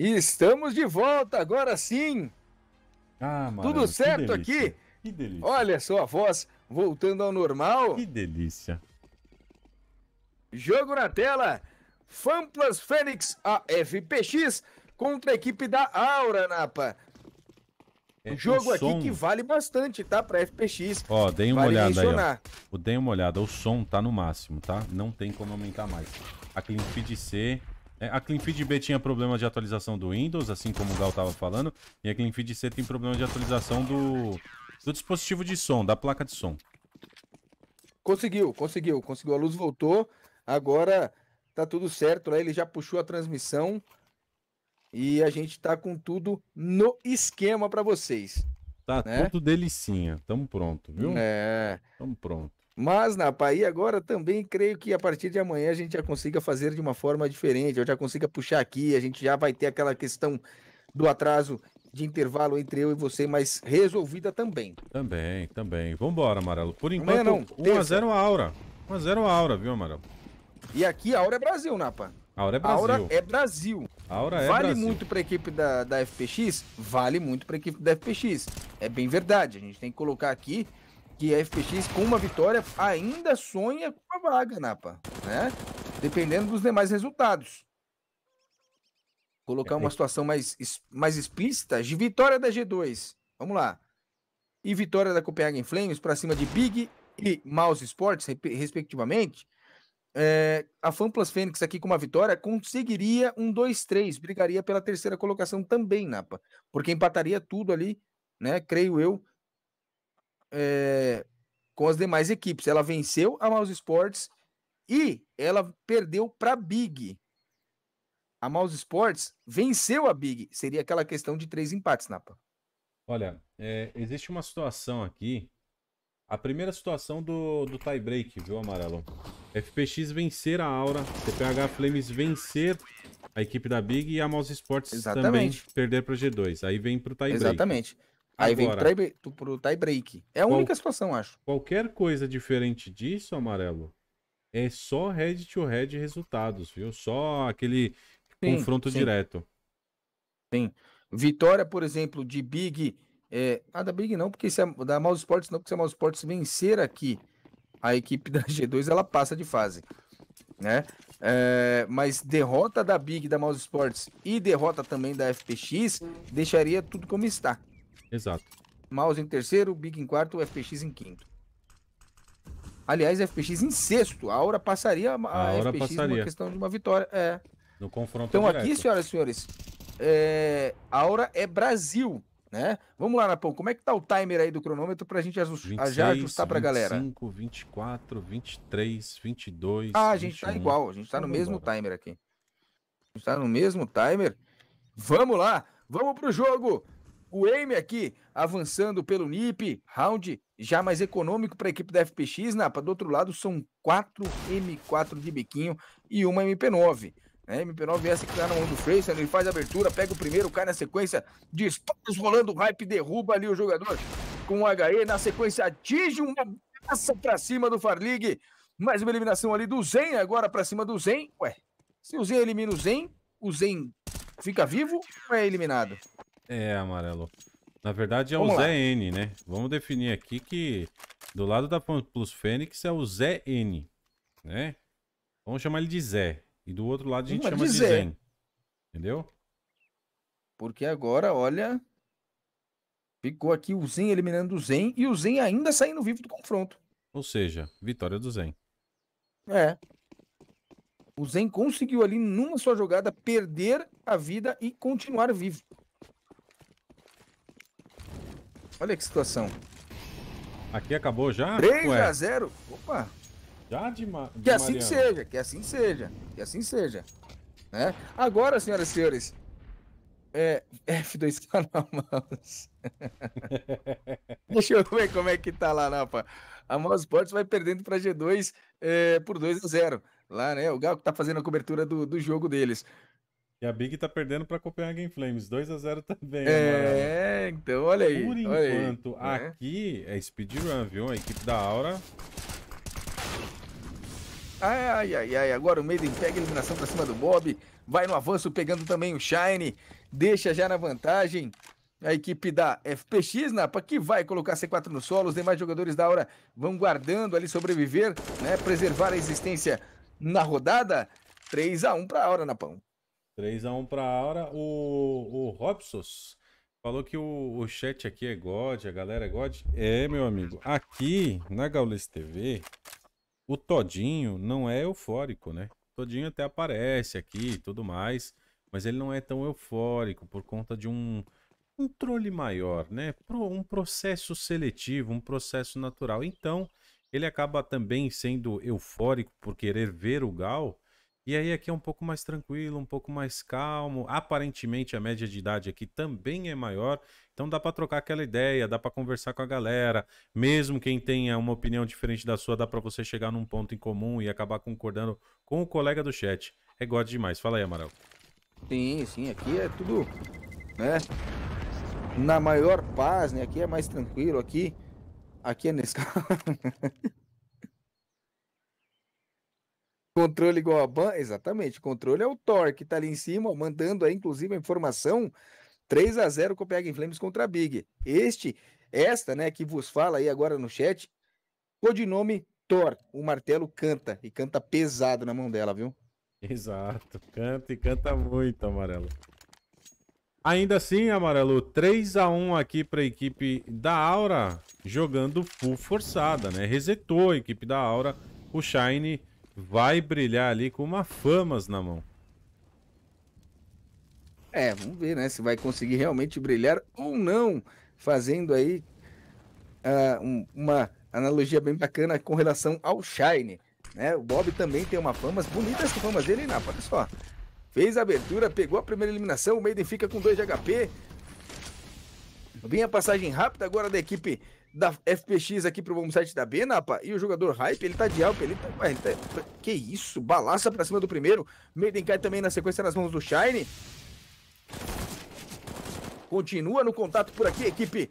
estamos de volta agora sim. Ah, Tudo certo aqui? Que delícia. Olha só a voz voltando ao normal. Que delícia. Jogo na tela. Fanplus Fênix (FPX) contra a equipe da Aura, Napa. É, jogo som... aqui que vale bastante, tá? Pra FPX. Ó, dei uma vale olhada mencionar. aí. Ó. Dei uma olhada. O som tá no máximo, tá? Não tem como aumentar mais. A Clean Speed C é, a CleanFeed B tinha problemas de atualização do Windows, assim como o Gal estava falando, e a CleanFeed C tem problema de atualização do, do dispositivo de som, da placa de som. Conseguiu, conseguiu, conseguiu. A luz voltou, agora tá tudo certo lá, ele já puxou a transmissão e a gente tá com tudo no esquema para vocês. Tá né? tudo delicinha, tamo pronto, viu? É. Tamo pronto. Mas na Paí agora também creio que a partir de amanhã a gente já consiga fazer de uma forma diferente, eu já consiga puxar aqui, a gente já vai ter aquela questão do atraso de intervalo entre eu e você, mas resolvida também. Também, também. Vambora, Amarelo. Por é enquanto, amanhã não, 1x0 a, Aura. 1x0 a, Aura, viu, Amarelo? E aqui a Aura é Brasil, Napa. Aura é Brasil. Aura é Brasil. Aura é vale Brasil. muito para a equipe da, da FPX? Vale muito para a equipe da FPX. É bem verdade. A gente tem que colocar aqui que a FPX, com uma vitória, ainda sonha com a vaga, Napa, né? Dependendo dos demais resultados. Colocar uma situação mais, mais explícita de vitória da G2. Vamos lá. E vitória da Copenhagen Flames para cima de Big e Mouse Sports, respectivamente. É, a Fanplas Fênix aqui com uma vitória conseguiria um 2-3, brigaria pela terceira colocação também, Napa, porque empataria tudo ali, né? Creio eu, é, com as demais equipes. Ela venceu a Mouse Sports e ela perdeu para Big. A Mouse Sports venceu a Big. Seria aquela questão de três empates, Napa. Olha, é, existe uma situação aqui. A primeira situação do, do tie-break, viu, Amarelo? FPX vencer a Aura, TPH Flames vencer a equipe da Big e a Mouse Sports Exatamente. também perder para G2. Aí vem para o tie-break. Exatamente. Aí Agora, vem pro, pro tie break. É a qual, única situação, acho. Qualquer coisa diferente disso, amarelo, é só head to head resultados, viu? Só aquele sim, confronto sim. direto. Sim. Vitória, por exemplo, de Big. É... Ah, da Big não, porque se a, da Mouse Sports não, porque se a Mouse Sports vencer aqui a equipe da G2, ela passa de fase. Né? É, mas derrota da Big da Mouse Sports e derrota também da FPX deixaria tudo como está. Exato. Mouse em terceiro, Big em quarto, FPX em quinto. Aliás, FPX em sexto. A Aura passaria a, a Aura FPX passaria. uma questão de uma vitória. É. No confronto Então direto. aqui, senhoras e senhores, é... a Aura é Brasil, né? Vamos lá, Napão, como é que tá o timer aí do cronômetro pra gente ajust... 26, já ajustar pra 25, galera? 25, 24, 23, 22, Ah, a gente 21. tá igual, a gente tá no mesmo embora. timer aqui. A gente tá no mesmo timer. Vamos lá, vamos pro jogo! O Amy aqui avançando pelo NIP, round já mais econômico para a equipe da FPX. Napa, né, do outro lado são quatro M4 de biquinho e uma MP9. Né? É, MP9 essa que tá na mão do Fraser, ele faz a abertura, pega o primeiro, cai na sequência, disparos rolando, o hype derruba ali o jogador com o HE, na sequência atinge uma massa para cima do Farlig, mais uma eliminação ali do Zen, agora para cima do Zen, ué, se o Zen elimina o Zen, o Zen fica vivo ou é eliminado? É, amarelo. Na verdade é Vamos o lá. ZN, né? Vamos definir aqui que do lado da Plus Fênix é o ZN, né? Vamos chamar ele de Zé. E do outro lado a gente Vamos chama de, Zen. Entendeu? Porque agora, olha, ficou aqui o Zen eliminando o Zen e o Zen ainda saindo vivo do confronto. Ou seja, vitória do Zen. É. O Zen conseguiu ali numa só jogada perder a vida e continuar vivo. Olha que situação. Aqui acabou já? 3 Ué. a 0. Opa. Já de, ma de Que assim Mariana. seja, que assim seja, que assim seja. Né? Agora, senhoras e senhores, é F2K tá na mouse. Deixa eu ver como é que tá lá, Napa. Né, a Mouse Sports vai perdendo para G2 é, por 2 a 0. Lá, né? O Gal que tá fazendo a cobertura do, do jogo deles. E a Big tá perdendo pra Copenhagen Flames. 2 a 0 também. Né, é, então olha aí. Por olha enquanto, aí, né? aqui é speedrun, viu? A equipe da Aura. Ai, ai, ai, Agora o Maiden pega a eliminação pra cima do Bob. Vai no avanço pegando também o Shine. Deixa já na vantagem a equipe da FPX, Napa, que vai colocar C4 no solo. Os demais jogadores da Aura vão guardando ali sobreviver, né? Preservar a existência na rodada. 3 a 1 pra Aura, Napão. 3x1 pra Aura. O, o Robsos falou que o, o chat aqui é God, a galera é God. É, meu amigo. Aqui na Gaules TV, o Todinho não é eufórico, né? Todinho até aparece aqui e tudo mais, mas ele não é tão eufórico por conta de um controle maior, né? Um processo seletivo, um processo natural. Então, ele acaba também sendo eufórico por querer ver o Gal, e aí aqui é um pouco mais tranquilo, um pouco mais calmo. Aparentemente a média de idade aqui também é maior, então dá para trocar aquela ideia, dá para conversar com a galera. Mesmo quem tenha uma opinião diferente da sua, dá para você chegar num ponto em comum e acabar concordando com o colega do chat. É god demais. Fala aí, Amaral. Sim, sim, aqui é tudo, né? Na maior paz, né? Aqui é mais tranquilo, aqui aqui é nesse Controle igual a ban, exatamente. Controle é o Thor que tá ali em cima, mandando aí inclusive a informação 3 a 0 Copenhagen Flames contra a Big. Este, esta, né, que vos fala aí agora no chat, codinome Thor. O martelo canta e canta pesado na mão dela, viu? Exato, canta e canta muito, amarelo. Ainda assim, amarelo, 3 a 1 aqui para a equipe da Aura, jogando full forçada, né? Resetou a equipe da Aura, o Shine vai brilhar ali com uma famas na mão. É, vamos ver, né? Se vai conseguir realmente brilhar ou não, fazendo aí uh, um, uma analogia bem bacana com relação ao Shine. Né? O Bob também tem uma famas bonita essa famas dele, hein, Napa? Olha só. Fez a abertura, pegou a primeira eliminação, o Maiden fica com 2 de HP. Vem a passagem rápida agora da equipe da FPX aqui pro bom site da Benapa e o jogador Hype, ele tá de alpa, ele tá, ele tá, Que isso, balaça pra cima do primeiro. Maiden cai também na sequência nas mãos do Shine. Continua no contato por aqui, equipe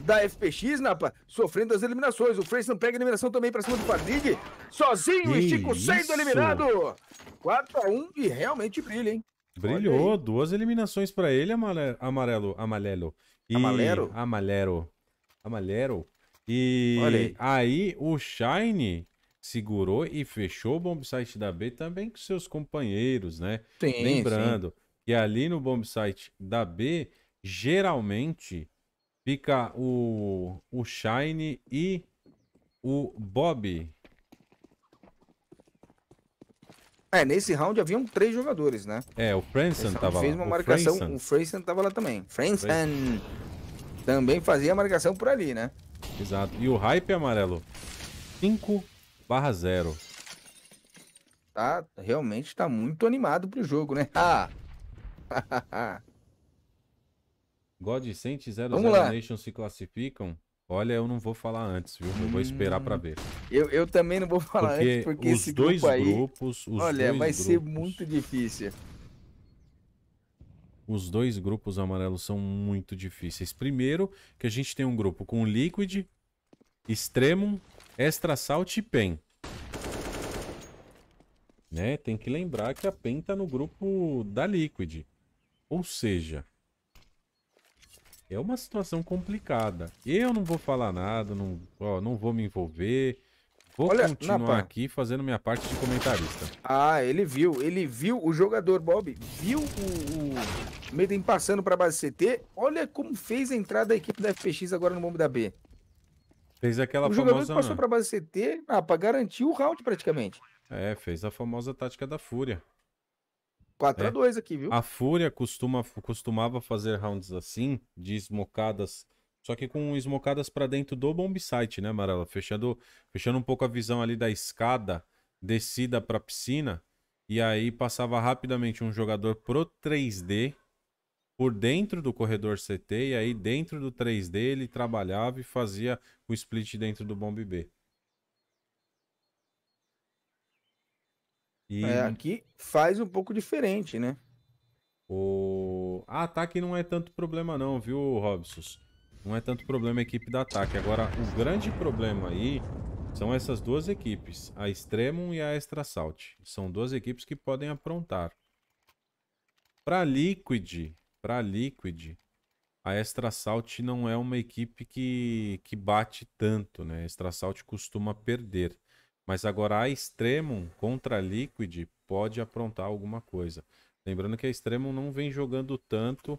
da FPX, Napa, sofrendo as eliminações. O Freison pega a eliminação também pra cima do Padrig. Sozinho, que Chico isso? sendo eliminado. 4x1 e realmente brilha, hein? Brilhou, duas eliminações para ele, amarelo. Amarelo. E... Amalero? Amalero. Amalhero. Tá e aí o Shine segurou e fechou o bombsite da B também com seus companheiros, né? Sim, Lembrando sim. que ali no bombsite da B, geralmente fica o, o Shine e o Bob. É, nesse round haviam três jogadores, né? É, o Franson tava fez lá. Fez uma marcação, o Franson tava lá também. Franson! também fazia marcação por ali, né? Exato. E o hype amarelo? 5 barra 0. Tá, realmente tá muito animado pro jogo, né? Ah! God zero zero Nation se classificam? Olha, eu não vou falar antes, viu? Eu vou esperar para hum. ver. Eu, eu também não vou falar porque antes, porque os esse dois grupo aí, grupos, os olha, dois vai grupos... ser muito difícil os dois grupos amarelos são muito difíceis. Primeiro, que a gente tem um grupo com Liquid, Extremum, Extra Salt e PEN. Né? Tem que lembrar que a PEN tá no grupo da Liquid. Ou seja, é uma situação complicada. Eu não vou falar nada, não, ó, não vou me envolver. Vou Olha, continuar aqui fazendo minha parte de comentarista. Ah, ele viu, ele viu o jogador, Bob, viu o, o Medem passando para a base CT. Olha como fez a entrada da equipe da FPX agora no bombe da B. Fez aquela o famosa... O jogador passou para a base CT, ah, para garantir o round praticamente. É, fez a famosa tática da Fúria. 4x2 é. aqui, viu? A Fúria costuma, costumava fazer rounds assim, de esmocadas só que com esmocadas para dentro do bomb site, né, Marela? Fechando, fechando um pouco a visão ali da escada descida para piscina. E aí passava rapidamente um jogador pro 3D por dentro do corredor CT. E aí dentro do 3D ele trabalhava e fazia o split dentro do bomb B. E... É, aqui faz um pouco diferente, né? O ataque ah, tá, não é tanto problema não, viu, Robson? não é tanto problema a equipe da ataque. Agora, o grande problema aí são essas duas equipes, a Extremum e a Extra Salt. São duas equipes que podem aprontar. Para Liquid, para Liquid, a Extra Salt não é uma equipe que, que bate tanto, né? A Extra Salt costuma perder. Mas agora a Extremum contra a Liquid pode aprontar alguma coisa. Lembrando que a Extremum não vem jogando tanto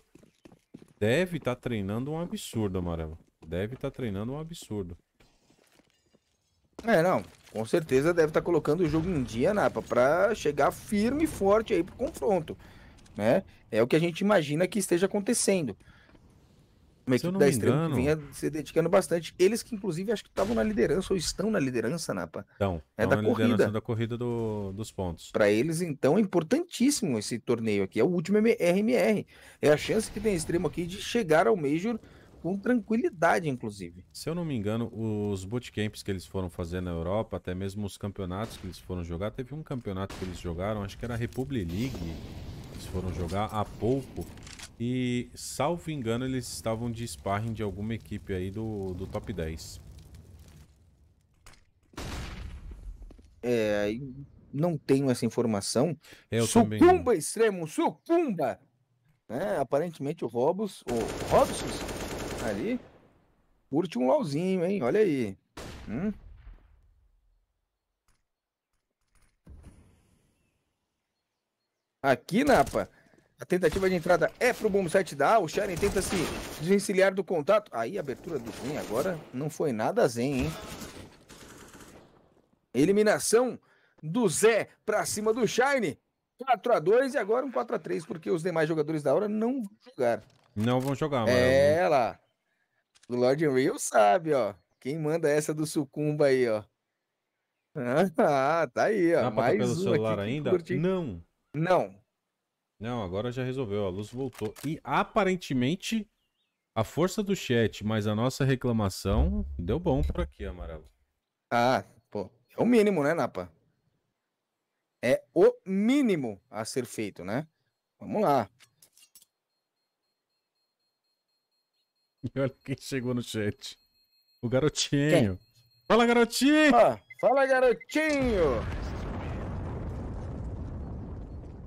Deve estar tá treinando um absurdo, Amarelo. Deve estar tá treinando um absurdo. É, não. Com certeza deve estar tá colocando o jogo em dia, Napa, né, para chegar firme e forte aí pro confronto. Né? É o que a gente imagina que esteja acontecendo uma Se equipe da Extremo engano... que vinha se dedicando bastante. Eles que, inclusive, acho que estavam na liderança ou estão na liderança, Napa. Então, é da corrida. da corrida do, dos pontos. Para eles, então, é importantíssimo esse torneio aqui. É o último RMR. É a chance que tem Extremo aqui de chegar ao Major com tranquilidade, inclusive. Se eu não me engano, os bootcamps que eles foram fazer na Europa, até mesmo os campeonatos que eles foram jogar, teve um campeonato que eles jogaram, acho que era a Republic League, eles foram jogar há pouco, e, salvo engano, eles estavam de sparring de alguma equipe aí do, do top 10. É, não tenho essa informação. Eu sucumba, também... extremo, sucumba! É, aparentemente o Robos, o Robson ali, curte um LOLzinho, hein? Olha aí. Hum? Aqui, Napa, a tentativa de entrada é pro bom site da A. O Sharen tenta se desvencilhar do contato. Aí, abertura do Zen agora não foi nada Zen, hein? Eliminação do Zé pra cima do Shine. 4x2 e agora um 4x3, porque os demais jogadores da hora não vão jogar. Não vão jogar, mano. É lá. O Lord Unreal sabe, ó. Quem manda essa do Sucumba aí, ó. Ah, tá aí, ó. Dá mais pelo um celular aqui, ainda? Não. Não, não, agora já resolveu. A luz voltou. E aparentemente, a força do chat, mas a nossa reclamação deu bom por aqui, Amarelo. Ah, pô. É o mínimo, né, Napa? É o mínimo a ser feito, né? Vamos lá. E olha quem chegou no chat. O garotinho. Quem? Fala, garotinho! Ah, fala, garotinho!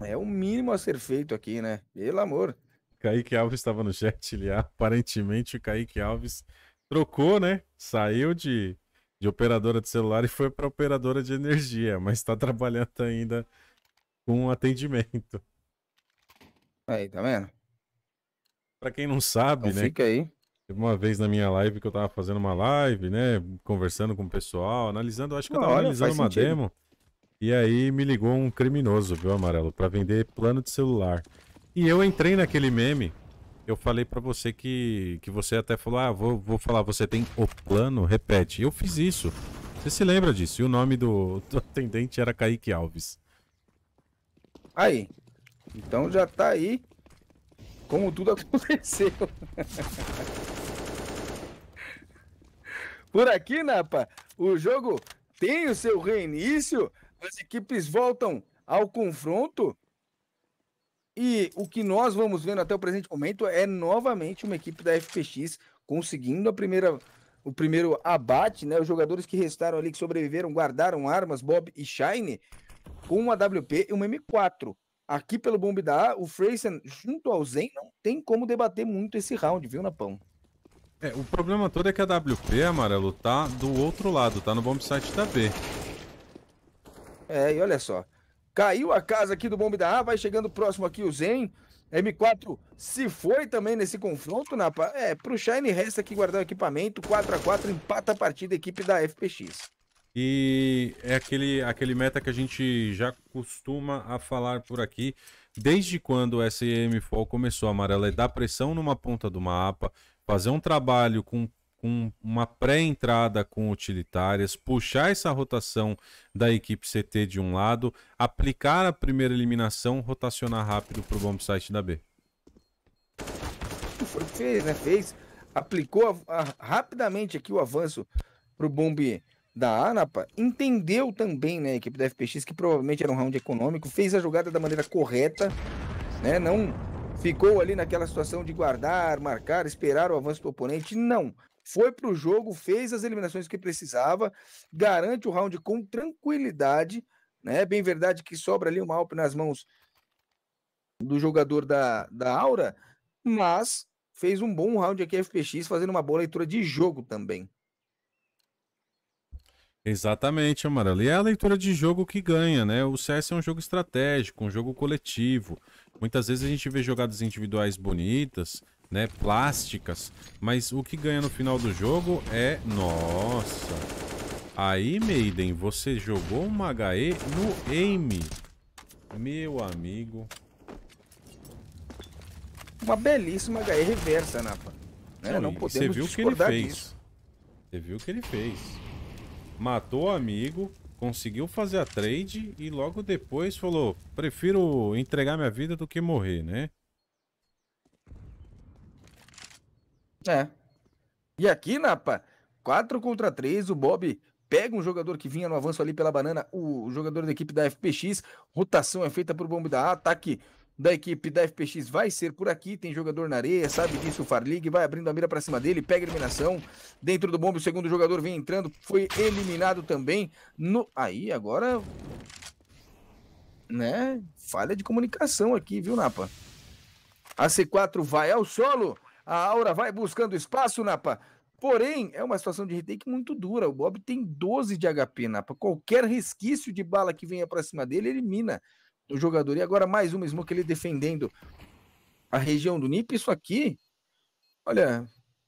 É o mínimo a ser feito aqui, né? Pelo amor. Kaique Alves estava no chat, ele aparentemente o Kaique Alves trocou, né? Saiu de, de operadora de celular e foi para operadora de energia, mas está trabalhando ainda com atendimento. Aí, tá vendo? Para quem não sabe, então né? Fica aí. Teve uma vez na minha live que eu tava fazendo uma live, né? Conversando com o pessoal, analisando, acho que eu tava olha, analisando uma sentido. demo. E aí me ligou um criminoso, viu, Amarelo, para vender plano de celular. E eu entrei naquele meme. Eu falei para você que, que você até falou, ah, vou, vou falar, você tem o plano? Repete. Eu fiz isso. Você se lembra disso? E o nome do, do atendente era Kaique Alves. Aí. Então já tá aí como tudo aconteceu. Por aqui, Napa, o jogo tem o seu reinício as equipes voltam ao confronto e o que nós vamos vendo até o presente momento é novamente uma equipe da FPX conseguindo a primeira, o primeiro abate, né? Os jogadores que restaram ali, que sobreviveram, guardaram armas, Bob e Shine, com uma WP e uma M4. Aqui pelo bombe da A, o Freysen junto ao Zen não tem como debater muito esse round, viu, Napão? É, o problema todo é que a WP, Amarelo, tá do outro lado, tá no bomb site da B. É, e olha só. Caiu a casa aqui do Bombe da A, vai chegando próximo aqui o Zen. M4 se foi também nesse confronto, na É, pro Shine resta que guardar o equipamento. 4 x 4 empata a partida equipe da FPX. E é aquele, aquele meta que a gente já costuma a falar por aqui. Desde quando o SEM Fall começou, Amarela, é dar pressão numa ponta do mapa, fazer um trabalho com com uma pré-entrada com utilitárias, puxar essa rotação da equipe CT de um lado, aplicar a primeira eliminação, rotacionar rápido para o site da B. Foi o que fez, né? Fez, aplicou a, a, rapidamente aqui o avanço para o bomb da ANAPA, entendeu também, né, a equipe da FPX, que provavelmente era um round econômico, fez a jogada da maneira correta, né, não ficou ali naquela situação de guardar, marcar, esperar o avanço do oponente, não foi para o jogo, fez as eliminações que precisava, garante o round com tranquilidade, né? Bem verdade que sobra ali uma Alp nas mãos do jogador da, da Aura, mas fez um bom round aqui FPX, fazendo uma boa leitura de jogo também. Exatamente, Amarelo. E é a leitura de jogo que ganha, né? O CS é um jogo estratégico, um jogo coletivo. Muitas vezes a gente vê jogadas individuais bonitas, né, plásticas, mas o que ganha no final do jogo é... Nossa! Aí, Maiden, você jogou uma HE no aim. Meu amigo. Uma belíssima HE reversa, Napa. Né? Não, não podemos você viu o que ele fez. Disso. Você viu o que ele fez. Matou o amigo, conseguiu fazer a trade e logo depois falou: prefiro entregar minha vida do que morrer, né? É. E aqui, Napa, 4 contra 3, o Bob pega um jogador que vinha no avanço ali pela banana, o jogador da equipe da FPX, rotação é feita por bomba da A, ataque da equipe da FPX vai ser por aqui, tem jogador na areia, sabe disso o Farlig, vai abrindo a mira para cima dele, pega eliminação, dentro do bombe o segundo jogador vem entrando, foi eliminado também, no... aí agora, né, falha de comunicação aqui, viu Napa? A C4 vai ao solo, a Aura vai buscando espaço, Napa. Porém, é uma situação de retake muito dura. O Bob tem 12 de HP, Napa. Qualquer resquício de bala que venha para cima dele, elimina o jogador. E agora mais uma Smoke ele defendendo a região do NIP. Isso aqui, olha,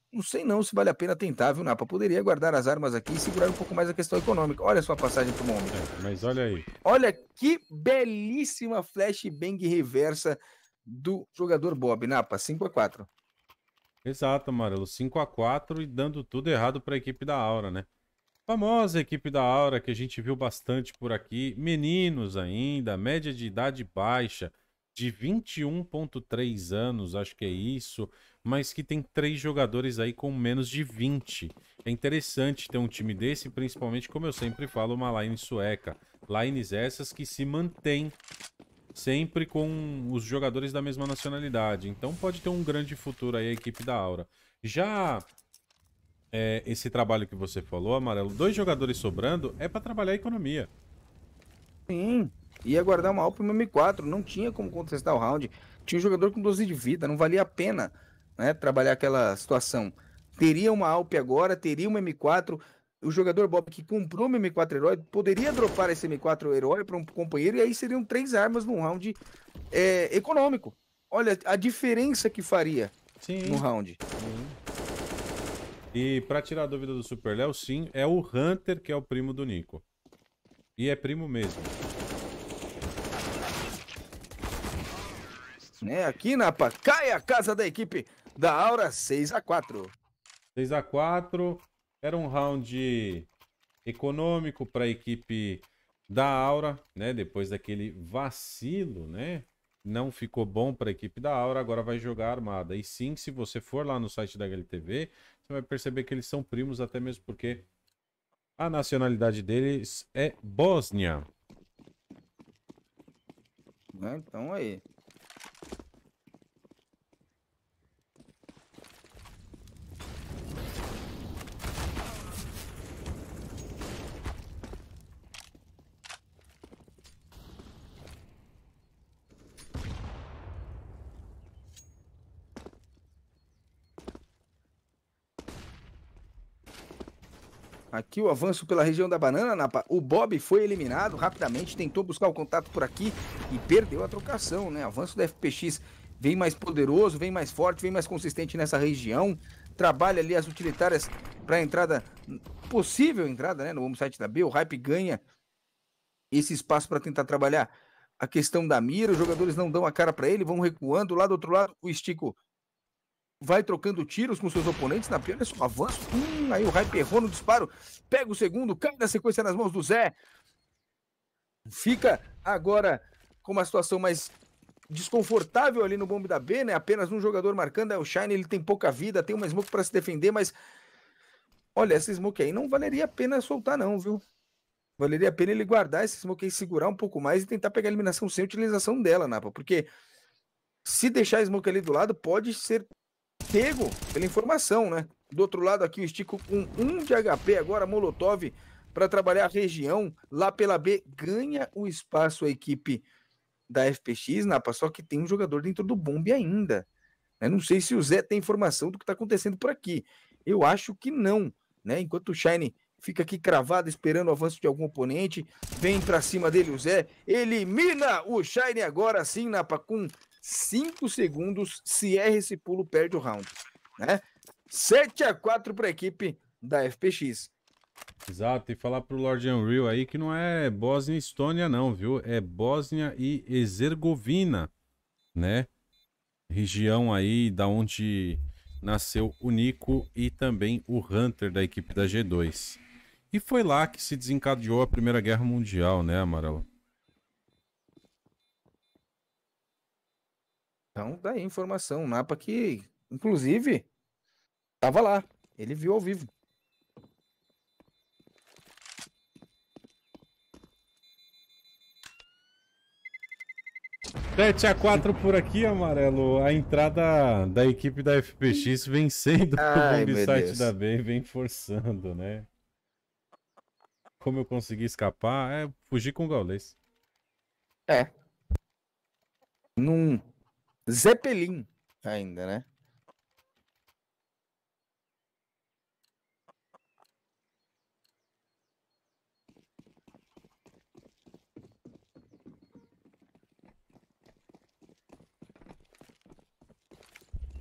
não sei não se vale a pena tentar, viu, Napa? Poderia guardar as armas aqui e segurar um pouco mais a questão econômica. Olha sua passagem pro mundo. É, mas olha aí. Olha que belíssima flashbang reversa do jogador Bob, Napa, 5 a 4 Exato, Amarelo. 5 a 4 e dando tudo errado para a equipe da Aura, né? Famosa equipe da Aura que a gente viu bastante por aqui. Meninos ainda, média de idade baixa, de 21,3 anos, acho que é isso. Mas que tem três jogadores aí com menos de 20. É interessante ter um time desse, principalmente, como eu sempre falo, uma line sueca. Lines essas que se mantém sempre com os jogadores da mesma nacionalidade. Então pode ter um grande futuro aí a equipe da Aura. Já é, esse trabalho que você falou, Amarelo, dois jogadores sobrando é para trabalhar a economia. Sim, ia guardar uma alpe no M4, não tinha como contestar o round. Tinha um jogador com 12 de vida, não valia a pena né, trabalhar aquela situação. Teria uma Alp agora, teria uma M4, o jogador Bob que comprou o M4 Herói poderia dropar esse M4 Herói para um companheiro e aí seriam três armas num round é, econômico. Olha a diferença que faria sim. no round. Sim. E para tirar a dúvida do Super Léo, sim, é o Hunter que é o primo do Nico. E é primo mesmo. Né, aqui na Pacaia, casa da equipe da Aura 6 a 4 6 a 4 era um round econômico para a equipe da Aura, né? Depois daquele vacilo, né? Não ficou bom para a equipe da Aura, agora vai jogar armada. E sim, se você for lá no site da HLTV, você vai perceber que eles são primos, até mesmo porque a nacionalidade deles é Bósnia. Né? Então aí. Aqui o avanço pela região da banana, Napa. O Bob foi eliminado rapidamente, tentou buscar o contato por aqui e perdeu a trocação, né? Avanço da FPX vem mais poderoso, vem mais forte, vem mais consistente nessa região. Trabalha ali as utilitárias para entrada, possível entrada, né? No home site da B. O Hype ganha esse espaço para tentar trabalhar a questão da mira. Os jogadores não dão a cara para ele, vão recuando. Lá do outro lado, o Estico vai trocando tiros com seus oponentes na pior, é só um avanço. Hum, aí o hype errou no disparo, pega o segundo, cai na sequência nas mãos do Zé. Fica agora com uma situação mais desconfortável ali no bombe da B, né? Apenas um jogador marcando, é o Shine, ele tem pouca vida, tem uma smoke para se defender, mas olha, essa smoke aí não valeria a pena soltar não, viu? Valeria a pena ele guardar esse smoke aí, segurar um pouco mais e tentar pegar a eliminação sem utilização dela, Napa, porque se deixar a smoke ali do lado, pode ser pego pela informação, né? Do outro lado aqui, o Estico com um de HP agora, Molotov, para trabalhar a região. Lá pela B, ganha o espaço a equipe da FPX, Napa, só que tem um jogador dentro do bombe ainda. Eu né? não sei se o Zé tem informação do que está acontecendo por aqui. Eu acho que não, né? Enquanto o Shine fica aqui cravado esperando o avanço de algum oponente, vem para cima dele o Zé, elimina o Shine agora sim, Napa, com 5 segundos se erra esse pulo, perde o round. Né? 7 a 4 para a equipe da FPX. Exato, e falar pro Lord Unreal aí que não é Bósnia e Estônia não, viu? É Bósnia e Herzegovina, né? Região aí da onde nasceu o Nico e também o Hunter da equipe da G2. E foi lá que se desencadeou a Primeira Guerra Mundial, né, Amarelo? Então, daí tá informação. O mapa que, inclusive, tava lá. Ele viu ao vivo. Sete a 4 por aqui, Amarelo. A entrada da equipe da FPX vencendo Ai, o site da B, vem forçando, né? Como eu consegui escapar? É fugir com o Gaulês. É. Não Zeppelin ainda, né?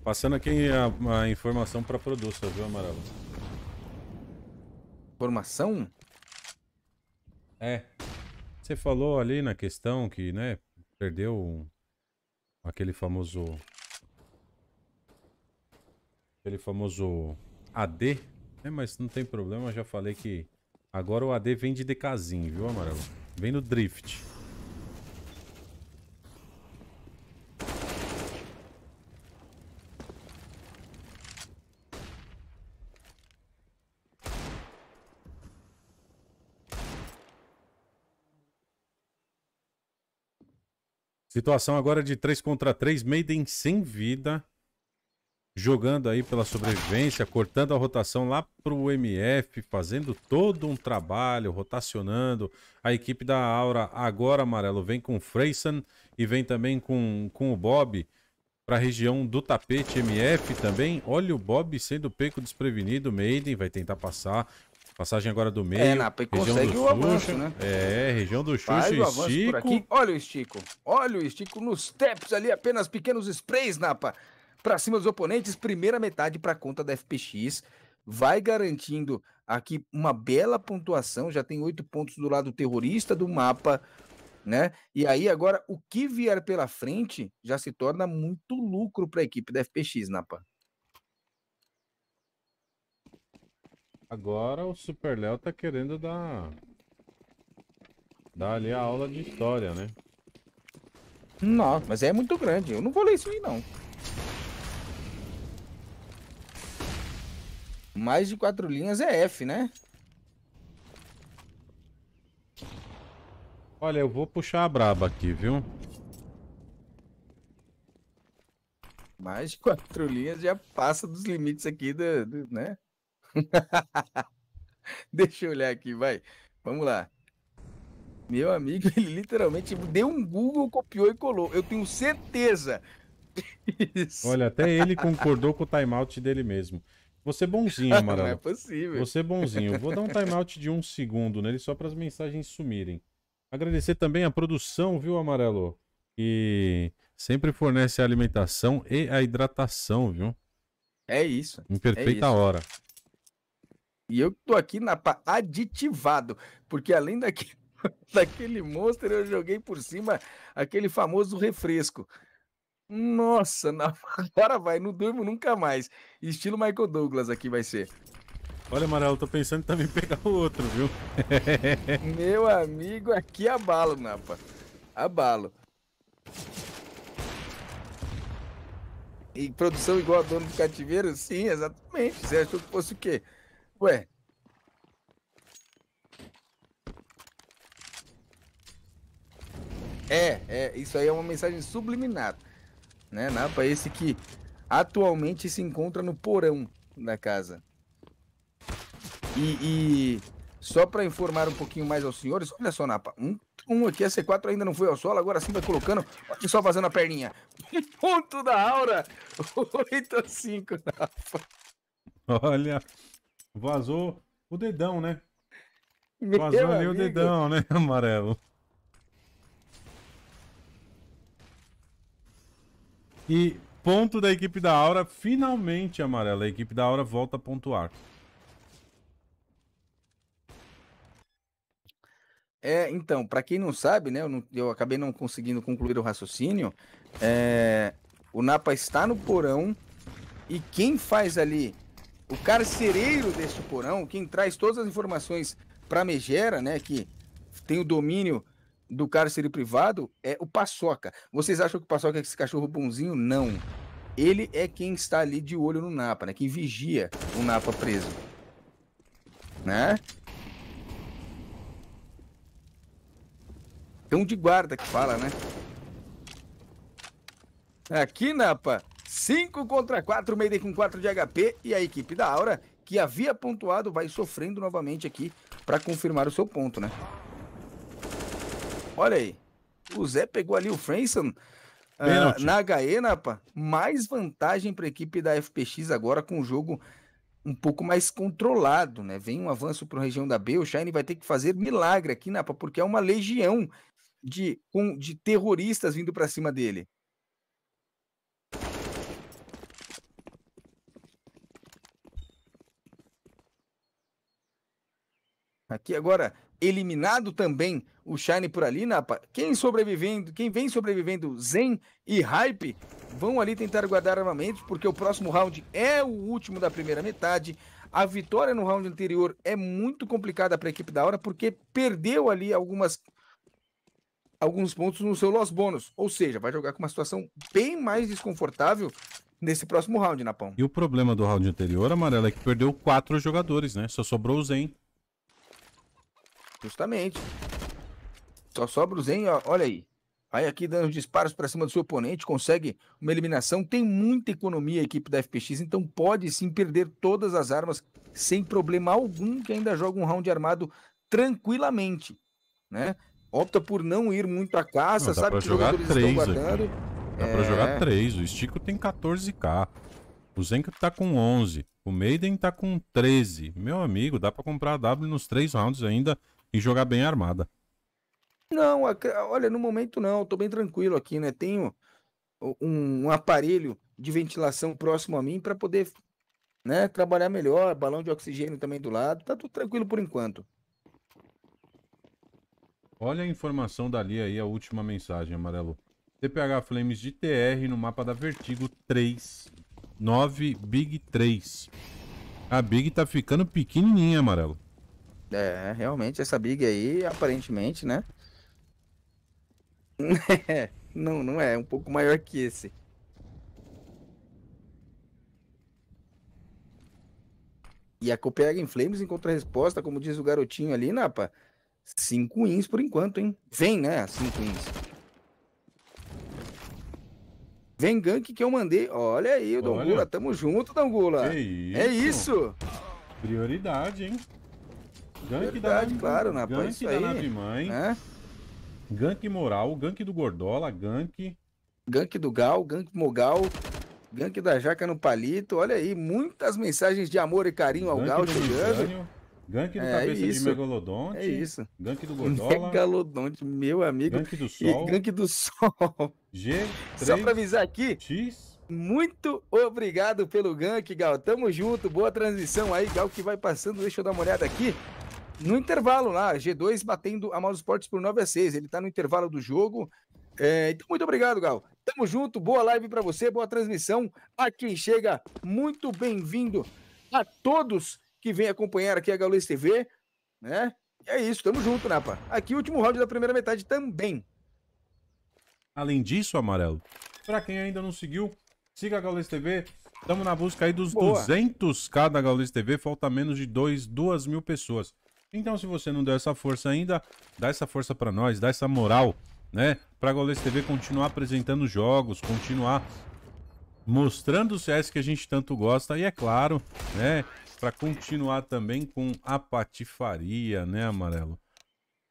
Passando aqui a, a informação para produção, viu, Amaral? Informação? É. Você falou ali na questão que, né, perdeu Aquele famoso... Aquele famoso AD, é, Mas não tem problema, já falei que... Agora o AD vem de DKzinho, viu, Amarelo? Vem no Drift. Situação agora de 3 contra 3, Maiden sem vida. Jogando aí pela sobrevivência, cortando a rotação lá pro MF, fazendo todo um trabalho, rotacionando. A equipe da Aura agora, amarelo, vem com o Freyson e vem também com, com o Bob para a região do tapete MF também. Olha o Bob sendo peco desprevenido. Maiden vai tentar passar. Passagem agora do é, meio. É, Napa, e consegue o avanço, né? É, região do Xuxa, o Estico. Olha o Estico, olha o Estico nos steps ali, apenas pequenos sprays, Napa. Pra cima dos oponentes, primeira metade pra conta da FPX. Vai garantindo aqui uma bela pontuação, já tem oito pontos do lado terrorista do mapa, né? E aí agora, o que vier pela frente já se torna muito lucro para a equipe da FPX, Napa. Agora o Super Léo tá querendo dar... Dar ali a aula de história, né? Não, mas é muito grande. Eu não vou ler isso aí, não. Mais de quatro linhas é F, né? Olha, eu vou puxar a braba aqui, viu? Mais de quatro linhas já passa dos limites aqui, do, do né? Deixa eu olhar aqui, vai. Vamos lá. Meu amigo, ele literalmente deu um Google, copiou e colou. Eu tenho certeza. Olha, até ele concordou com o timeout dele mesmo. Você é bonzinho, Amaral. Não é possível. Você é bonzinho. Vou dar um timeout de um segundo nele só para as mensagens sumirem. Agradecer também a produção, viu, Amarelo? Que sempre fornece a alimentação e a hidratação, viu? É isso. Em perfeita é isso. hora. E eu tô aqui na aditivado, porque além daquele, daquele monster eu joguei por cima aquele famoso refresco. Nossa, na... agora vai, não durmo nunca mais. Estilo Michael Douglas aqui vai ser. Olha, Amarelo, tô pensando em também pegar o outro, viu? Meu amigo, aqui abalo, Napa. Abalo. E produção igual a dono do cativeiro? Sim, exatamente. Você achou que fosse o quê? Ué. É, é, isso aí é uma mensagem subliminar, né? Napa, esse que atualmente se encontra no porão da casa. E, e só para informar um pouquinho mais aos senhores, olha só, Napa, um, um aqui, a C4 ainda não foi ao solo, agora sim vai colocando, olha só vazando a perninha. Ponto da aura, 8 a 5, Napa. Olha. Vazou o dedão, né? Meu Vazou ali o dedão, né, amarelo? E ponto da equipe da Aura, finalmente, amarelo. A equipe da Aura volta a pontuar. É, então, para quem não sabe, né, eu, não, eu, acabei não conseguindo concluir o raciocínio. É, o Napa está no porão e quem faz ali o carcereiro deste porão, quem traz todas as informações para a Megera, né, que tem o domínio do cárcere privado, é o Paçoca. Vocês acham que o Paçoca é esse cachorro bonzinho? Não. Ele é quem está ali de olho no Napa, né, quem vigia o Napa preso. Né? Cão de guarda que fala, né? Aqui, Napa, 5 contra 4, Mayday com 4 de HP e a equipe da Aura, que havia pontuado, vai sofrendo novamente aqui para confirmar o seu ponto, né? Olha aí, o Zé pegou ali o Franson uh, na HE, Napa. Né, mais vantagem para a equipe da FPX agora com o jogo um pouco mais controlado, né? Vem um avanço para a região da B, o Shine vai ter que fazer milagre aqui, Napa, né, porque é uma legião de, com, de terroristas vindo para cima dele. Aqui agora, eliminado também o Shine por ali, Napa. Quem sobrevivendo, quem vem sobrevivendo, Zen e Hype, vão ali tentar guardar armamentos, porque o próximo round é o último da primeira metade. A vitória no round anterior é muito complicada para a equipe da hora, porque perdeu ali algumas alguns pontos no seu loss bônus. Ou seja, vai jogar com uma situação bem mais desconfortável nesse próximo round, Napão. E o problema do round anterior, Amarelo, é que perdeu quatro jogadores, né? Só sobrou o Zen. Justamente. Só sobra o Zen, ó, olha aí. Vai aqui dando disparos para cima do seu oponente, consegue uma eliminação. Tem muita economia a equipe da FPX, então pode sim perder todas as armas sem problema algum, que ainda joga um round armado tranquilamente, né? Opta por não ir muito à caça, não, sabe que jogar os jogadores três estão guardando. Aqui. Dá é... para jogar três o stico tem 14k. O Zenk tá com 11, o Maiden tá com 13. Meu amigo, dá para comprar a W nos três rounds ainda e jogar bem armada. Não, olha, no momento não, estou bem tranquilo aqui, né? Tenho um, um aparelho de ventilação próximo a mim para poder né, trabalhar melhor, balão de oxigênio também do lado, tá tudo tranquilo por enquanto. Olha a informação dali aí, a última mensagem, amarelo. TPH Flames de TR no mapa da Vertigo 3. 9 Big 3. A Big tá ficando pequenininha, amarelo. É, realmente, essa big aí, aparentemente, né? É, não, não é, é um pouco maior que esse. E a Copenhagen Flames encontra resposta, como diz o garotinho ali, Napa. cinco wins por enquanto, hein? Vem, né? cinco wins. Vem gank que eu mandei. Olha aí, Dongula, tamo junto, Dongula. É isso. Prioridade, hein? Gank Verdade, da claro, na né? gank isso da aí, nave mãe. Né? Gank moral, gank do Gordola, gank. Gank do Gal, gank Mogal, gank da Jaca no Palito. Olha aí, muitas mensagens de amor e carinho ao gank Gal chegando. gank do é, cabeça é de Megalodonte. É isso. Gank do Gordola. Megalodonte, meu amigo. Gank do Sol. E gank do Sol. G3. Só pra avisar aqui. X. Muito obrigado pelo gank, Gal. Tamo junto. Boa transição aí, Gal, que vai passando. Deixa eu dar uma olhada aqui no intervalo lá, G2 batendo a Mouse Sports por 9 a 6 Ele tá no intervalo do jogo. É, então, muito obrigado, Gal. Tamo junto, boa live para você, boa transmissão. A quem chega, muito bem-vindo a todos que vêm acompanhar aqui a Gaules TV, né? E é isso, tamo junto, Napa. Aqui último round da primeira metade também. Além disso, Amarelo, para quem ainda não seguiu, siga a Gaules TV. Estamos na busca aí dos Boa. 200k da Gaules TV. Falta menos de 2, 2 mil pessoas. Então, se você não deu essa força ainda, dá essa força para nós, dá essa moral, né? Pra Gaules TV continuar apresentando jogos, continuar mostrando o CS que a gente tanto gosta. E é claro, né? Pra continuar também com a patifaria, né, Amarelo?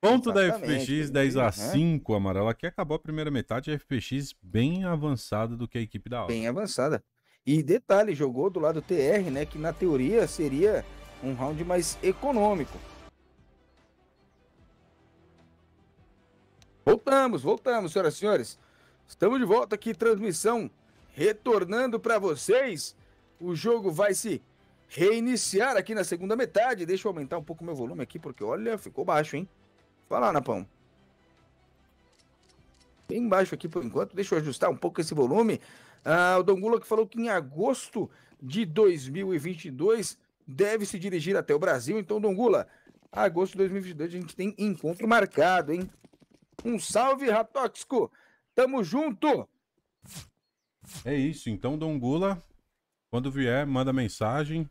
Ponto Exatamente, da FPX 10 a 5, Amarelo. Aqui acabou a primeira metade, a FPX bem avançada do que a equipe da Alta. Bem avançada. E detalhe, jogou do lado TR, né? Que na teoria seria um round mais econômico. Voltamos, voltamos, senhoras e senhores. Estamos de volta aqui, transmissão retornando para vocês. O jogo vai se reiniciar aqui na segunda metade. Deixa eu aumentar um pouco meu volume aqui, porque olha, ficou baixo, hein? Fala, Napão. Bem baixo aqui por enquanto. Deixa eu ajustar um pouco esse volume. Ah, o Dongula que falou que em agosto de 2022 deve se dirigir até o Brasil. Então, Dongula, agosto de 2022 a gente tem encontro marcado, hein? Um salve, Ratóxico! Tamo junto! É isso, então, Dom Gula, quando vier, manda mensagem.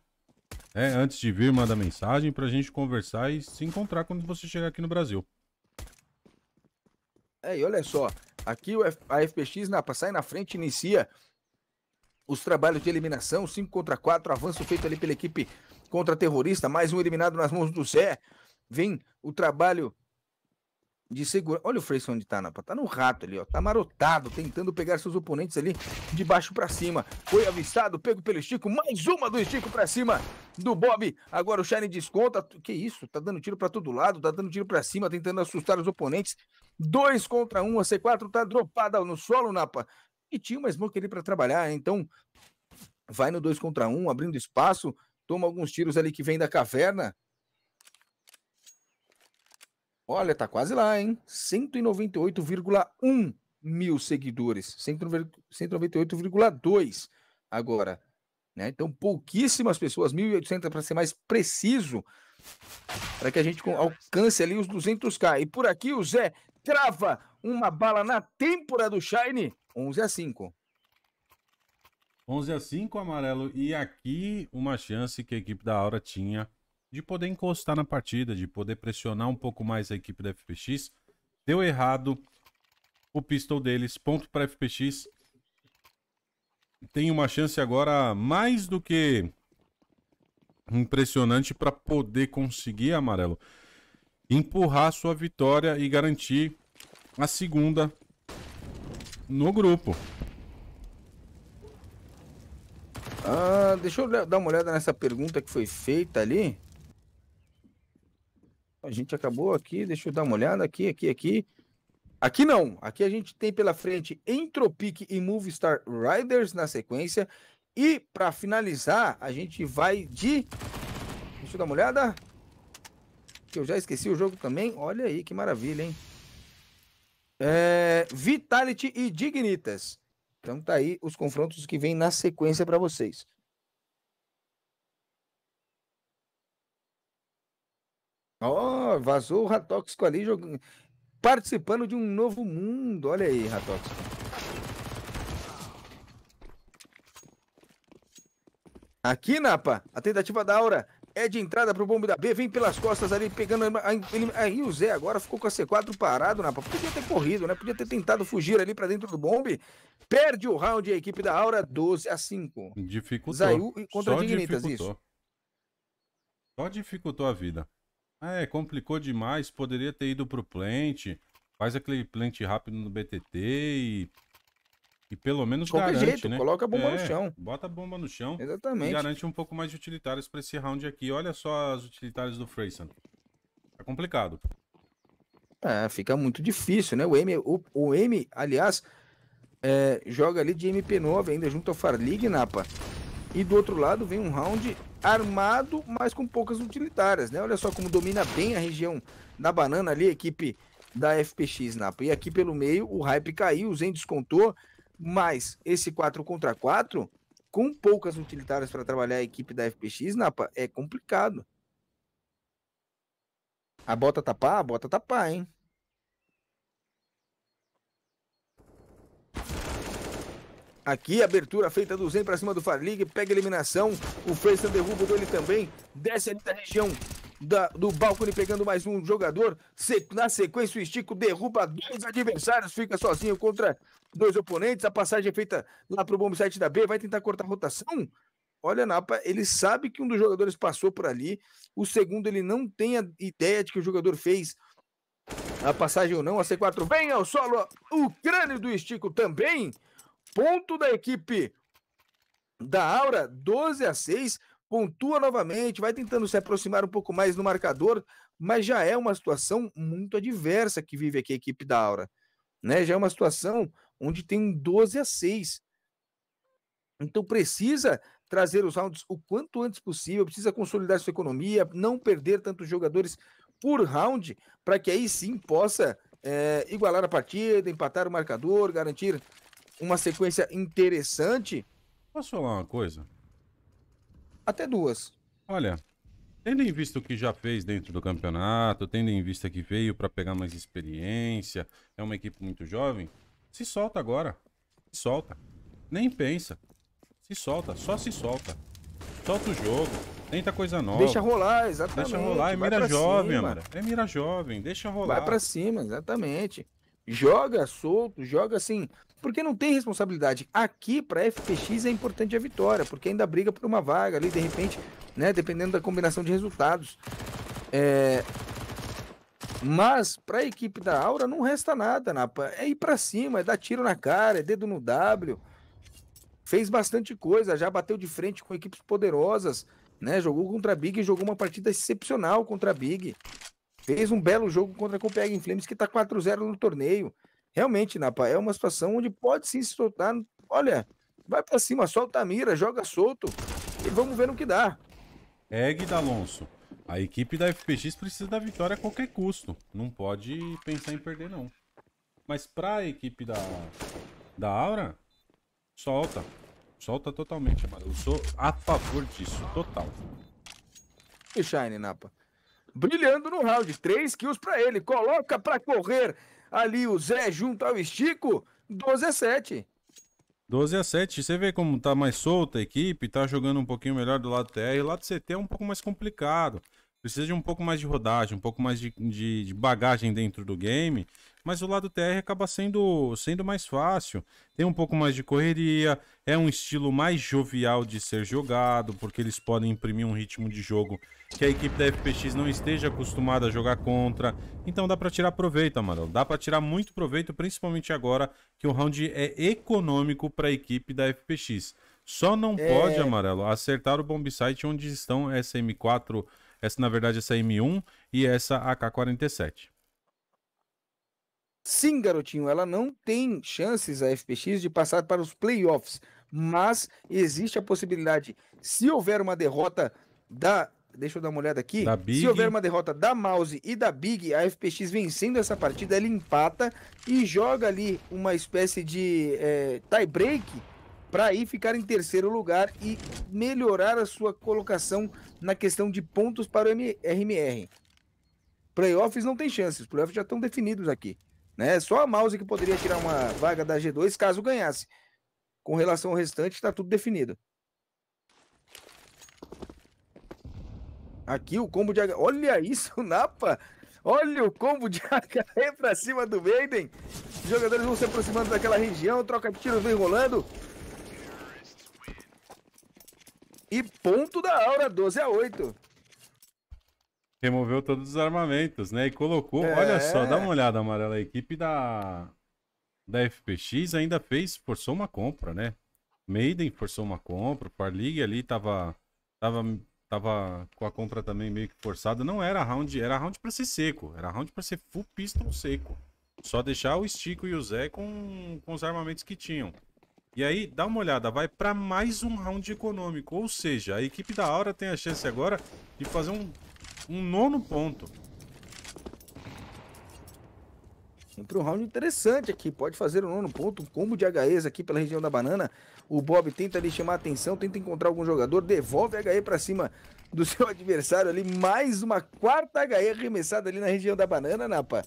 É, antes de vir, manda mensagem pra gente conversar e se encontrar quando você chegar aqui no Brasil. É, e olha só, aqui a FPX na, sai na frente inicia os trabalhos de eliminação, 5 contra 4, avanço feito ali pela equipe contra-terrorista, mais um eliminado nas mãos do Zé. Vem o trabalho de segurança. Olha o Freyson onde tá, Napa. Tá no rato ali, ó. Tá marotado, tentando pegar seus oponentes ali de baixo para cima. Foi avistado, pego pelo Chico. Mais uma do Chico para cima do Bob. Agora o Shine desconta. Que isso? Tá dando tiro para todo lado, tá dando tiro para cima, tentando assustar os oponentes. Dois contra um. A C4 tá dropada no solo, Napa. E tinha uma smoke ali para trabalhar, então vai no dois contra um, abrindo espaço. Toma alguns tiros ali que vem da caverna Olha, tá quase lá, hein? 198,1 mil seguidores. 198,2 agora. Né? Então, pouquíssimas pessoas, 1.800 para ser mais preciso, para que a gente alcance ali os 200k. E por aqui o Zé trava uma bala na têmpora do Shine, 11 a 5. 11 a 5, amarelo. E aqui uma chance que a equipe da Aura tinha de poder encostar na partida, de poder pressionar um pouco mais a equipe da FPX. Deu errado o pistol deles, ponto para a FPX. Tem uma chance agora mais do que impressionante para poder conseguir, Amarelo, empurrar sua vitória e garantir a segunda no grupo. Ah, deixa eu dar uma olhada nessa pergunta que foi feita ali gente acabou aqui, deixa eu dar uma olhada aqui, aqui, aqui. Aqui não, aqui a gente tem pela frente Entropic e Movistar Riders na sequência. E para finalizar, a gente vai de... Deixa eu dar uma olhada. Que eu já esqueci o jogo também. Olha aí, que maravilha, hein? É... Vitality e Dignitas. Então tá aí os confrontos que vêm na sequência para vocês. Ó, oh, vazou o Ratóxico ali jogando, participando de um novo mundo. Olha aí, Ratóxico. Aqui, Napa, a tentativa da Aura é de entrada pro bombe da B, vem pelas costas ali, pegando. Aí o Zé agora ficou com a C4 parado, Napa. Podia ter corrido, né? Podia ter tentado fugir ali para dentro do bombe. Perde o round a equipe da Aura, 12 a 5. Dificultou. Zayu contra Só Dignitas, dificultou. isso. Só dificultou a vida. É, complicou demais. Poderia ter ido pro plant. Faz aquele plant rápido no BTT e. E pelo menos de Qualquer garante, jeito, né? Coloca a bomba é, no chão. Bota a bomba no chão. Exatamente. E garante um pouco mais de utilitários pra esse round aqui. Olha só as utilitárias do Freyson. Tá complicado. É, fica muito difícil, né? O M, o, o M aliás, é, joga ali de MP9 ainda junto ao Farlig, Napa. E do outro lado vem um round armado, mas com poucas utilitárias, né? Olha só como domina bem a região da banana ali, a equipe da FPX Napa. E aqui pelo meio o hype caiu, o Zen descontou, mas esse 4 contra 4, com poucas utilitárias para trabalhar a equipe da FPX Napa, é complicado. A bota tapar, tá a bota tapar, tá hein? Aqui, abertura feita do Zen para cima do Farlig, pega eliminação. O Freestand derruba o dele também. Desce ali da região da, do balcone, pegando mais um jogador. Se, na sequência, o Estico derruba dois adversários, fica sozinho contra dois oponentes. A passagem é feita lá para o bomb site da B, vai tentar cortar a rotação. Olha, Napa, ele sabe que um dos jogadores passou por ali. O segundo, ele não tem a ideia de que o jogador fez a passagem ou não. A C4 vem ao solo. O crânio do Estico também ponto da equipe da Aura, 12 a 6, pontua novamente, vai tentando se aproximar um pouco mais no marcador, mas já é uma situação muito adversa que vive aqui a equipe da Aura, né? Já é uma situação onde tem um 12 a 6. Então precisa trazer os rounds o quanto antes possível, precisa consolidar sua economia, não perder tantos jogadores por round, para que aí sim possa é, igualar a partida, empatar o marcador, garantir uma sequência interessante. Posso falar uma coisa? Até duas. Olha, tendo em vista o que já fez dentro do campeonato, tendo em vista que veio para pegar mais experiência, é uma equipe muito jovem, se solta agora. Se solta. Nem pensa. Se solta, só se solta. Solta o jogo. Tenta coisa nova. Deixa rolar, exatamente. Deixa rolar. É mira jovem, cima. mano. É mira jovem. Deixa rolar. Vai pra cima, exatamente. Joga solto, joga assim porque não tem responsabilidade. Aqui, para FPX, é importante a vitória, porque ainda briga por uma vaga ali, de repente, né? Dependendo da combinação de resultados. É... Mas, para a equipe da Aura, não resta nada, Napa. É ir para cima, é dar tiro na cara, é dedo no W. Fez bastante coisa, já bateu de frente com equipes poderosas, né? Jogou contra a Big e jogou uma partida excepcional contra a Big. Fez um belo jogo contra a Copenhagen Flames, que está 4-0 no torneio realmente, Napa, é uma situação onde pode sim se soltar. Olha, vai para cima, solta a mira, joga solto e vamos ver no que dá. É, Guida Alonso. A equipe da FPX precisa da vitória a qualquer custo. Não pode pensar em perder, não. Mas para a equipe da, da Aura, solta. Solta totalmente, Amaro. Eu sou a favor disso, total. E Shine, Napa. Brilhando no round. Três kills para ele. Coloca para correr ali o Zé junto ao Estico, 12 a 7. 12 a 7. Você vê como tá mais solta a equipe, tá jogando um pouquinho melhor do lado TR. O lado CT é um pouco mais complicado precisa de um pouco mais de rodagem, um pouco mais de, de, de, bagagem dentro do game, mas o lado TR acaba sendo, sendo mais fácil. Tem um pouco mais de correria, é um estilo mais jovial de ser jogado, porque eles podem imprimir um ritmo de jogo que a equipe da FPX não esteja acostumada a jogar contra. Então dá para tirar proveito, Amarelo. Dá para tirar muito proveito, principalmente agora que o round é econômico para a equipe da FPX. Só não é... pode, Amarelo, acertar o bombsite onde estão sm 4 essa, na verdade, essa M1 e essa AK-47. Sim, garotinho, ela não tem chances a FPX de passar para os playoffs, mas existe a possibilidade, se houver uma derrota da deixa eu dar uma olhada aqui. Se houver uma derrota da Mouse e da Big, a FPX vencendo essa partida, ela empata e joga ali uma espécie de é, tie break para aí ficar em terceiro lugar e melhorar a sua colocação na questão de pontos para o RMR. Playoffs não tem chances, playoffs já estão definidos aqui. Né? É só a Mouse que poderia tirar uma vaga da G2 caso ganhasse. Com relação ao restante, está tudo definido. Aqui o combo de H. Olha isso, Napa! Olha o combo de HE para cima do Maiden. Os jogadores vão se aproximando daquela região, troca de tiros vem rolando. E ponto da aura, 12 a 8. Removeu todos os armamentos, né? E colocou, é... olha só, dá uma olhada, Amarela. A equipe da, da FPX ainda fez, forçou uma compra, né? Maiden forçou uma compra, o Parligue ali tava, tava, tava com a compra também meio que forçada. Não era round, era round para ser seco, era round para ser full pistol seco. Só deixar o Stico e o Zé com, com os armamentos que tinham. E aí, dá uma olhada, vai para mais um round econômico. Ou seja, a equipe da Aura tem a chance agora de fazer um, um nono ponto. Entra um round interessante aqui. Pode fazer o nono ponto. Um combo de HEs aqui pela região da banana. O Bob tenta ali chamar atenção, tenta encontrar algum jogador. Devolve a HE para cima do seu adversário ali. Mais uma quarta HE arremessada ali na região da banana, Napa.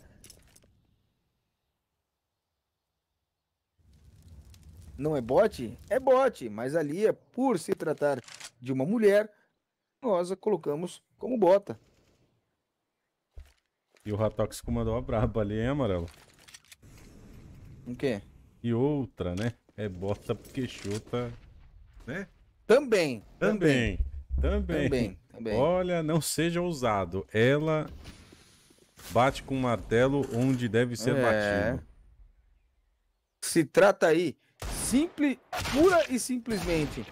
não é bote? É bote, mas ali, é por se tratar de uma mulher, nós a colocamos como bota. E o Ratóxico mandou uma braba ali, hein, Amarelo? O quê? E outra, né? É bota porque chuta, né? Também. Também. Também. Também. também. Olha, não seja ousado. Ela bate com o martelo onde deve ser é... batido. Se trata aí Simples, pura e simplesmente.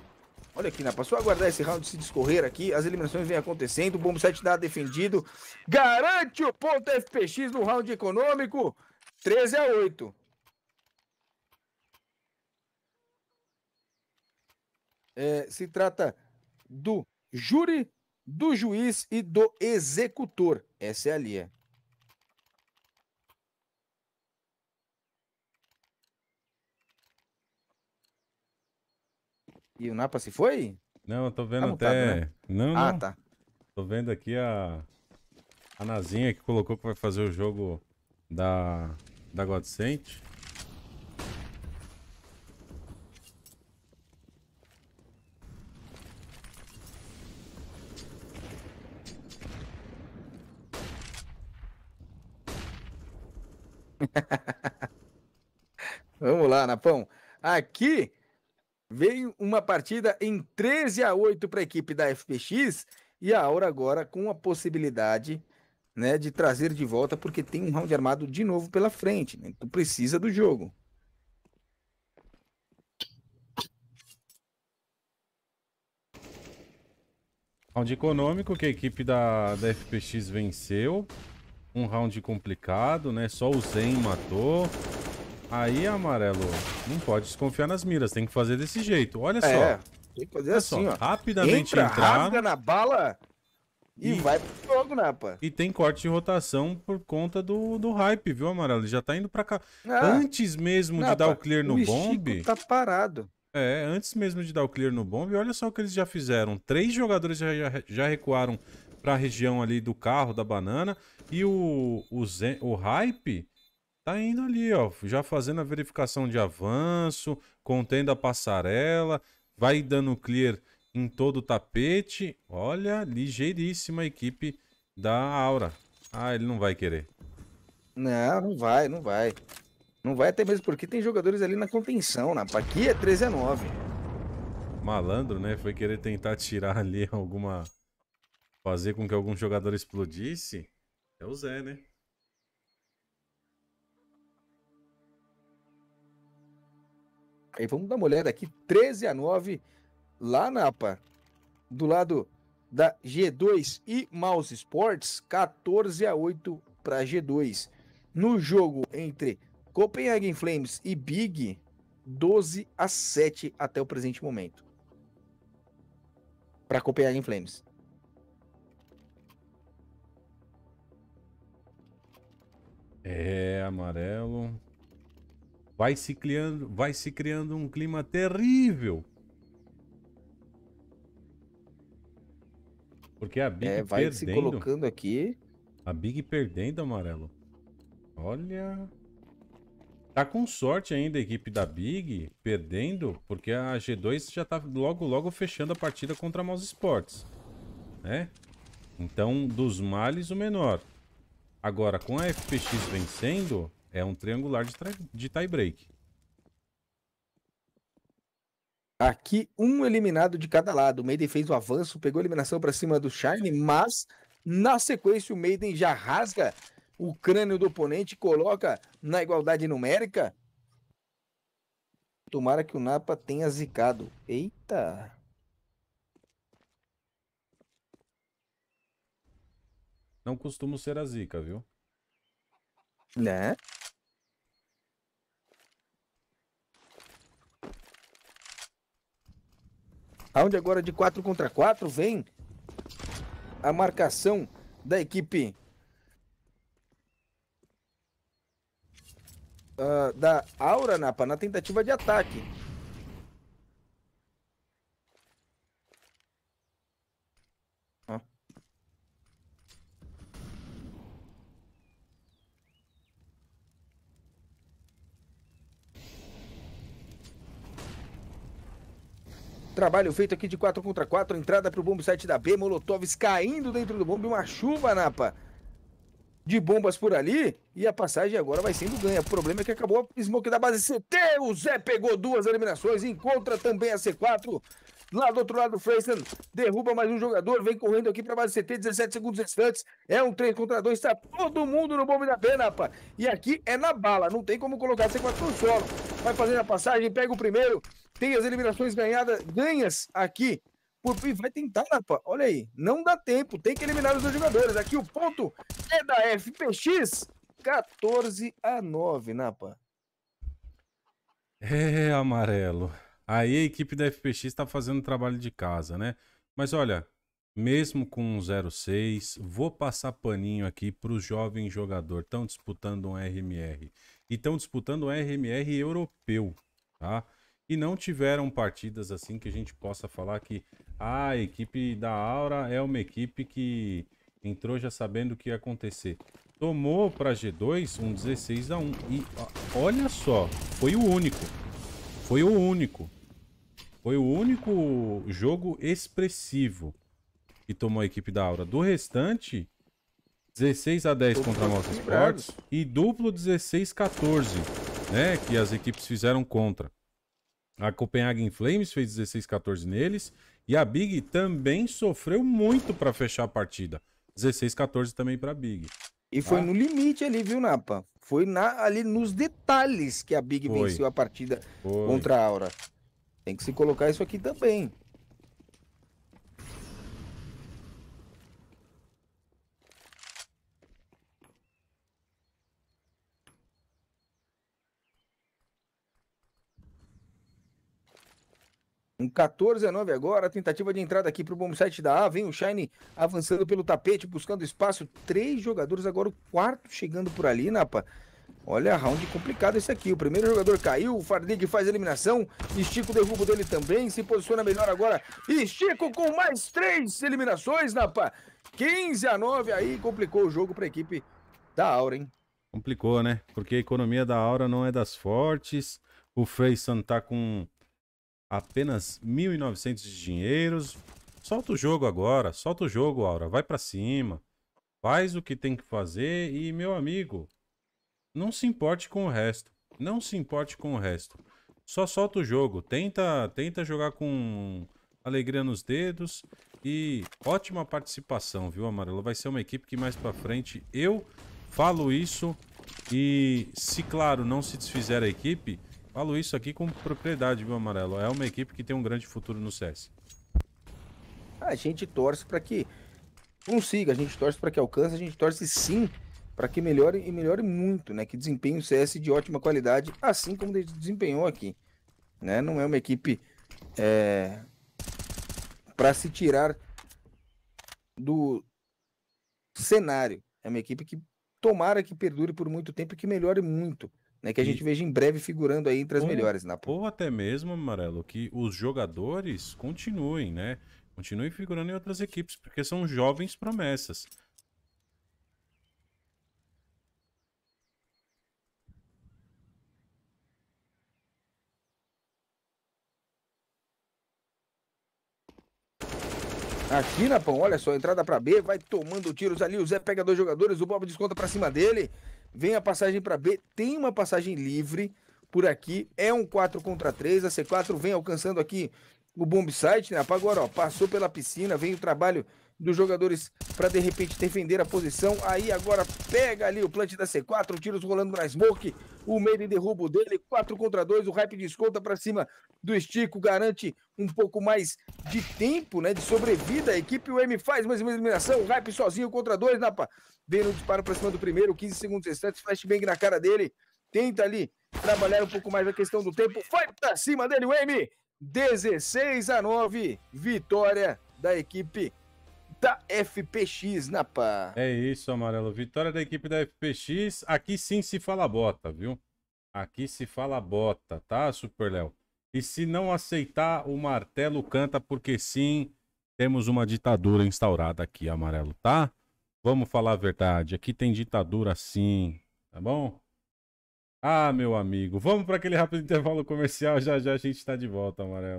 Olha aqui, né? Passou a aguardar esse round se discorrer aqui. As eliminações vêm acontecendo. O Bombo 7 dá defendido. Garante o ponto FPX no round econômico. 13 a 8. É, se trata do júri, do juiz e do executor. Essa é a linha. E o Napa se foi? Não, eu tô tá vendo tá até. Mutado, né? Não, ah, tá. Tô vendo aqui a. A Nazinha que colocou que vai fazer o jogo da. Da Godsent. Vamos lá, Napão. Aqui Veio uma partida em 13 a 8 para a equipe da FPX e a Aura agora com a possibilidade né, de trazer de volta, porque tem um round armado de novo pela frente. Né? Tu precisa do jogo. Round econômico que a equipe da, da FPX venceu. Um round complicado, né? Só o Zen matou. Aí, amarelo, não pode desconfiar nas miras, tem que fazer desse jeito. Olha é, só. É, tem que fazer Olha assim, só. ó. Rapidamente Entra, entrar. Rasga na bala e, e vai pro jogo, né, pá? E tem corte de rotação por conta do, do hype, viu, amarelo? Ele já tá indo pra cá. Ah, antes mesmo de dar o clear no o bomb. tá parado. É, antes mesmo de dar o clear no bomb, olha só o que eles já fizeram. Três jogadores já, já, já recuaram pra região ali do carro, da banana. E o, o, Zen, o hype tá indo ali, ó, já fazendo a verificação de avanço, contendo a passarela, vai dando clear em todo o tapete. Olha, ligeiríssima a equipe da Aura. Ah, ele não vai querer. Não, não vai, não vai. Não vai até mesmo porque tem jogadores ali na contenção, na aqui é 13 a 9. Malandro, né? Foi querer tentar tirar ali alguma... Fazer com que algum jogador explodisse. É o Zé, né? Aí vamos dar uma olhada aqui, 13 a 9 lá na APA. Do lado da G2 e Mouse Sports, 14 a 8 para G2. No jogo entre Copenhagen Flames e Big, 12 a 7 até o presente momento. Para Copenhagen Flames. É, amarelo vai se criando, vai se criando um clima terrível. Porque a Big é, vai perdendo. se colocando aqui. A Big perdendo, amarelo. Olha. Tá com sorte ainda a equipe da Big perdendo, porque a G2 já tá logo logo fechando a partida contra a Mouse Sports, né? Então, dos males o menor. Agora, com a FPX vencendo, é um triangular de, de tie-break. Aqui, um eliminado de cada lado. O Maiden fez o avanço, pegou a eliminação para cima do Shine, mas na sequência o Maiden já rasga o crânio do oponente, coloca na igualdade numérica. Tomara que o Napa tenha zicado. Eita! Não costumo ser a zica, viu? Né? Aonde agora de 4 contra 4 vem a marcação da equipe uh, da Aura Napa na tentativa de ataque. Trabalho feito aqui de 4 contra 4, entrada para o site da B, Molotovs caindo dentro do bombe, uma chuva, Napa, de bombas por ali, e a passagem agora vai sendo ganha. O problema é que acabou a smoke da base CT, o Zé pegou duas eliminações, encontra também a C4, lá do outro lado o Freyston derruba mais um jogador, vem correndo aqui para a base CT, 17 segundos restantes, é um 3 contra 2, está todo mundo no bombe da B, Napa, e aqui é na bala, não tem como colocar a C4 no solo, vai fazendo a passagem, pega o primeiro, tem as eliminações ganhadas, ganhas aqui. Por, fim, vai tentar, Napa. Olha aí. Não dá tempo. Tem que eliminar os dois jogadores. Aqui o ponto é da FPX. 14 a 9, Napa. Né, é, amarelo. Aí a equipe da FPX está fazendo trabalho de casa, né? Mas olha, mesmo com um 06, vou passar paninho aqui para os jovem jogador. Estão disputando um RMR. E estão disputando um RMR europeu, tá? e não tiveram partidas assim que a gente possa falar que ah, a equipe da Aura é uma equipe que entrou já sabendo o que ia acontecer. Tomou para G2 um 16 a 1 e olha só, foi o único. Foi o único. Foi o único jogo expressivo que tomou a equipe da Aura. Do restante, 16 a 10 contra a Motorsports e duplo 16 a 14, né, que as equipes fizeram contra. A Copenhagen Flames fez 16-14 neles. E a Big também sofreu muito para fechar a partida. 16-14 também para a Big. E foi ah. no limite ali, viu, Napa? Foi na, ali nos detalhes que a Big foi. venceu a partida foi. contra a Aura. Tem que se colocar isso aqui também. Um 14 a 9 agora, tentativa de entrada aqui para o bom site da A. Vem o Shine avançando pelo tapete, buscando espaço. Três jogadores, agora o quarto chegando por ali, Napa. Olha, round complicado esse aqui. O primeiro jogador caiu, o Fardig faz a eliminação. Estico derrubo dele também, se posiciona melhor agora. Estico com mais três eliminações, Napa. 15 a 9 aí, complicou o jogo para a equipe da Aura, hein? Complicou, né? Porque a economia da Aura não é das fortes. O Freyson tá com Apenas 1.900 de dinheiros. Solta o jogo agora. Solta o jogo, Aura. Vai para cima. Faz o que tem que fazer. E, meu amigo, não se importe com o resto. Não se importe com o resto. Só solta o jogo. Tenta, tenta jogar com alegria nos dedos. E ótima participação, viu, Amarelo? Vai ser uma equipe que mais pra frente eu falo isso. E se, claro, não se desfizer a equipe, Falo isso aqui com propriedade, viu, Amarelo? É uma equipe que tem um grande futuro no CS. A gente torce para que consiga, a gente torce para que alcance, a gente torce sim para que melhore e melhore muito, né? Que desempenhe o CS de ótima qualidade, assim como desempenhou aqui. Né? Não é uma equipe é, para se tirar do cenário. É uma equipe que tomara que perdure por muito tempo e que melhore muito né? Que a e... gente veja em breve figurando aí entre as ou, melhores, na né, Ou até mesmo, Amarelo, que os jogadores continuem, né? Continuem figurando em outras equipes, porque são jovens promessas. Aqui, Napão, olha só, entrada para B, vai tomando tiros ali, o Zé pega dois jogadores, o Bob desconta para cima dele. Vem a passagem para B, tem uma passagem livre por aqui. É um 4 contra 3. A C4 vem alcançando aqui o bomb né? Agora, ó, passou pela piscina, vem o trabalho dos jogadores para de repente defender a posição. Aí agora pega ali o plant da C4, tiros rolando na smoke, o meio derruba derrubo dele, 4 contra 2, o Hype desconta para cima do Estico, garante um pouco mais de tempo, né, de sobrevida. A equipe o M faz mais uma eliminação, o Hype sozinho contra dois, Napa. Vem no disparo para cima do primeiro, 15 segundos restantes, flashbang na cara dele, tenta ali trabalhar um pouco mais a questão do tempo, vai para cima dele o M. 16 a 9, vitória da equipe da FPX, Napa. Né, é isso, Amarelo. Vitória da equipe da FPX. Aqui sim se fala bota, viu? Aqui se fala bota, tá, Super Léo? E se não aceitar, o martelo canta, porque sim, temos uma ditadura instaurada aqui, Amarelo, tá? Vamos falar a verdade. Aqui tem ditadura sim, tá bom? Ah, meu amigo, vamos para aquele rápido intervalo comercial. Já já a gente está de volta, Amarelo.